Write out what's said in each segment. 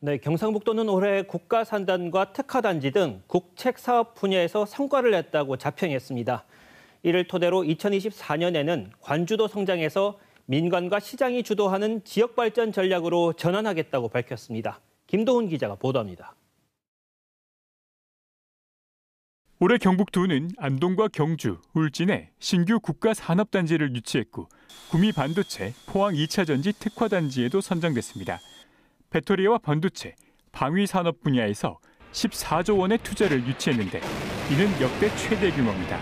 네, 경상북도는 올해 국가산단과 특화단지 등 국책 사업 분야에서 성과를 냈다고 자평했습니다. 이를 토대로 2024년에는 관주도 성장에서 민간과 시장이 주도하는 지역 발전 전략으로 전환하겠다고 밝혔습니다. 김도훈 기자가 보도합니다. 올해 경북도는 안동과 경주, 울진에 신규 국가산업단지를 유치했고 구미 반도체, 포항 2차전지 특화단지에도 선정됐습니다. 배터리와 반도체, 방위 산업 분야에서 14조 원의 투자를 유치했는데 이는 역대 최대 규모입니다.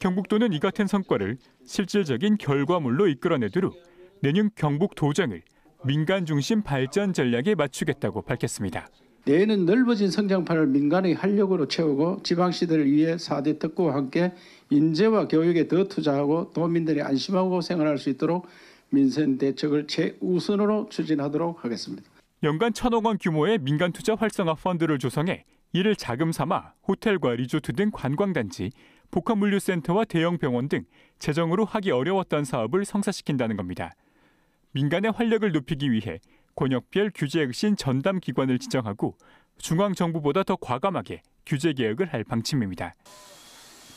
경북도는 이 같은 성과를 실질적인 결과물로 이끌어내도록 내년 경북도장을 민간 중심 발전 전략에 맞추겠다고 밝혔습니다. 내는 넓어진 성장판을 민간의 활력으로 채우고 지방시들을 위해 4대 특구와 함께 인재와 교육에 더 투자하고 도민들이 안심하고 생활할 수 있도록 민생 대책을 최우선으로 추진하도록 하겠습니다. 연간 천억 원 규모의 민간 투자 활성화 펀드를 조성해 이를 자금 삼아 호텔과 리조트 등 관광단지, 복합물류센터와 대형 병원 등 재정으로 하기 어려웠던 사업을 성사시킨다는 겁니다. 민간의 활력을 높이기 위해 권역별 규제혁신 전담 기관을 지정하고 중앙정부보다 더 과감하게 규제개혁을 할 방침입니다.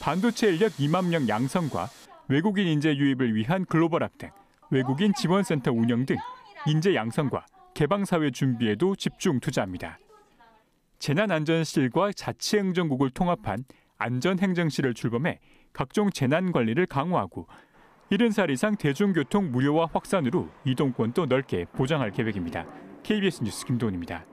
반도체 인력 2만 명 양성과 외국인 인재 유입을 위한 글로벌 학생, 외국인 지원센터 운영 등 인재 양성과 개방사회 준비에도 집중 투자합니다. 재난안전실과 자치행정국을 통합한 안전행정실을 출범해 각종 재난관리를 강화하고 70살 이상 대중교통 무료화 확산으로 이동권도 넓게 보장할 계획입니다. KBS 뉴스 김도훈입니다.